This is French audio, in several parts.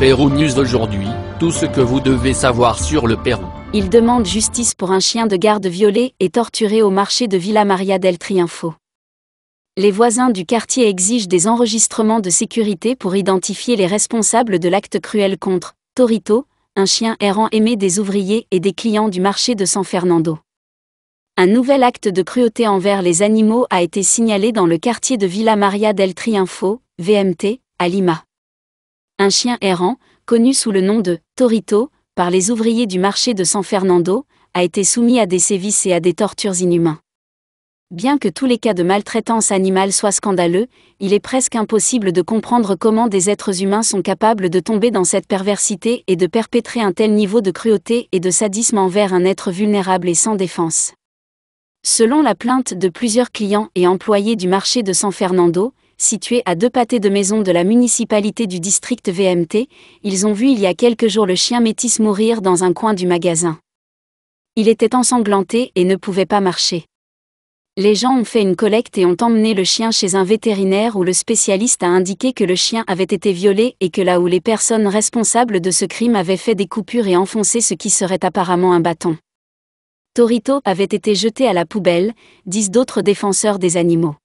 Pérou News aujourd'hui, tout ce que vous devez savoir sur le Pérou. Il demande justice pour un chien de garde violé et torturé au marché de Villa Maria del Triunfo. Les voisins du quartier exigent des enregistrements de sécurité pour identifier les responsables de l'acte cruel contre Torito, un chien errant aimé des ouvriers et des clients du marché de San Fernando. Un nouvel acte de cruauté envers les animaux a été signalé dans le quartier de Villa Maria del Triunfo, VMT, à Lima un chien errant, connu sous le nom de Torito, par les ouvriers du marché de San Fernando, a été soumis à des sévices et à des tortures inhumains. Bien que tous les cas de maltraitance animale soient scandaleux, il est presque impossible de comprendre comment des êtres humains sont capables de tomber dans cette perversité et de perpétrer un tel niveau de cruauté et de sadisme envers un être vulnérable et sans défense. Selon la plainte de plusieurs clients et employés du marché de San Fernando, situé à deux pâtés de maison de la municipalité du district VMT, ils ont vu il y a quelques jours le chien métis mourir dans un coin du magasin. Il était ensanglanté et ne pouvait pas marcher. Les gens ont fait une collecte et ont emmené le chien chez un vétérinaire où le spécialiste a indiqué que le chien avait été violé et que là où les personnes responsables de ce crime avaient fait des coupures et enfoncé ce qui serait apparemment un bâton. Torito avait été jeté à la poubelle, disent d'autres défenseurs des animaux.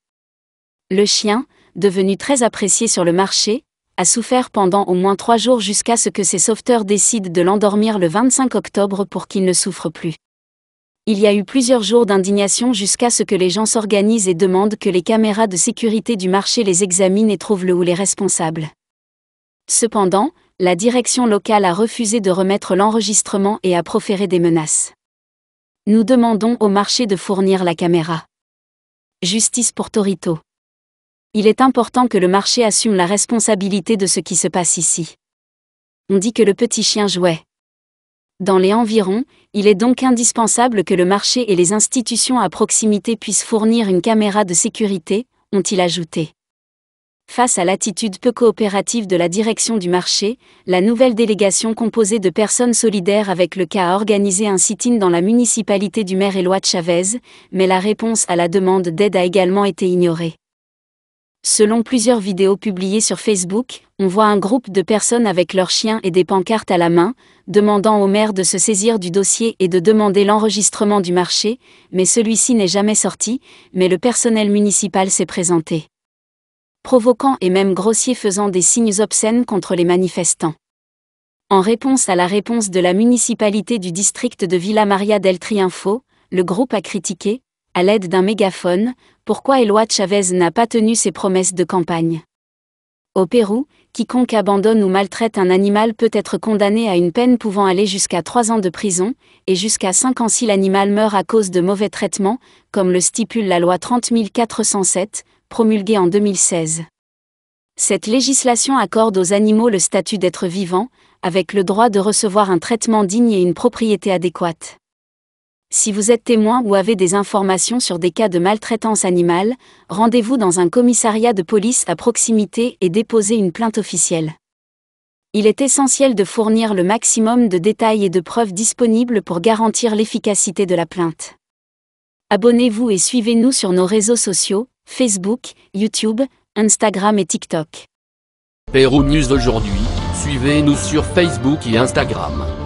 Le chien, devenu très apprécié sur le marché, a souffert pendant au moins trois jours jusqu'à ce que ses sauveteurs décident de l'endormir le 25 octobre pour qu'il ne souffre plus. Il y a eu plusieurs jours d'indignation jusqu'à ce que les gens s'organisent et demandent que les caméras de sécurité du marché les examinent et trouvent le ou les responsables. Cependant, la direction locale a refusé de remettre l'enregistrement et a proféré des menaces. Nous demandons au marché de fournir la caméra. Justice pour Torito il est important que le marché assume la responsabilité de ce qui se passe ici. On dit que le petit chien jouait. Dans les environs, il est donc indispensable que le marché et les institutions à proximité puissent fournir une caméra de sécurité, ont-ils ajouté. Face à l'attitude peu coopérative de la direction du marché, la nouvelle délégation composée de personnes solidaires avec le cas a organisé un sit-in dans la municipalité du maire Éloi Chavez, mais la réponse à la demande d'aide a également été ignorée. Selon plusieurs vidéos publiées sur Facebook, on voit un groupe de personnes avec leurs chiens et des pancartes à la main, demandant au maire de se saisir du dossier et de demander l'enregistrement du marché, mais celui-ci n'est jamais sorti, mais le personnel municipal s'est présenté. Provoquant et même grossier faisant des signes obscènes contre les manifestants. En réponse à la réponse de la municipalité du district de Villa Maria del Triunfo, le groupe a critiqué, à l'aide d'un mégaphone, pourquoi Eloi Chavez n'a pas tenu ses promesses de campagne. Au Pérou, quiconque abandonne ou maltraite un animal peut être condamné à une peine pouvant aller jusqu'à 3 ans de prison, et jusqu'à cinq ans si l'animal meurt à cause de mauvais traitements, comme le stipule la loi 30407, promulguée en 2016. Cette législation accorde aux animaux le statut d'être vivant, avec le droit de recevoir un traitement digne et une propriété adéquate. Si vous êtes témoin ou avez des informations sur des cas de maltraitance animale, rendez-vous dans un commissariat de police à proximité et déposez une plainte officielle. Il est essentiel de fournir le maximum de détails et de preuves disponibles pour garantir l'efficacité de la plainte. Abonnez-vous et suivez-nous sur nos réseaux sociaux, Facebook, YouTube, Instagram et TikTok. Pérou News aujourd'hui, suivez-nous sur Facebook et Instagram.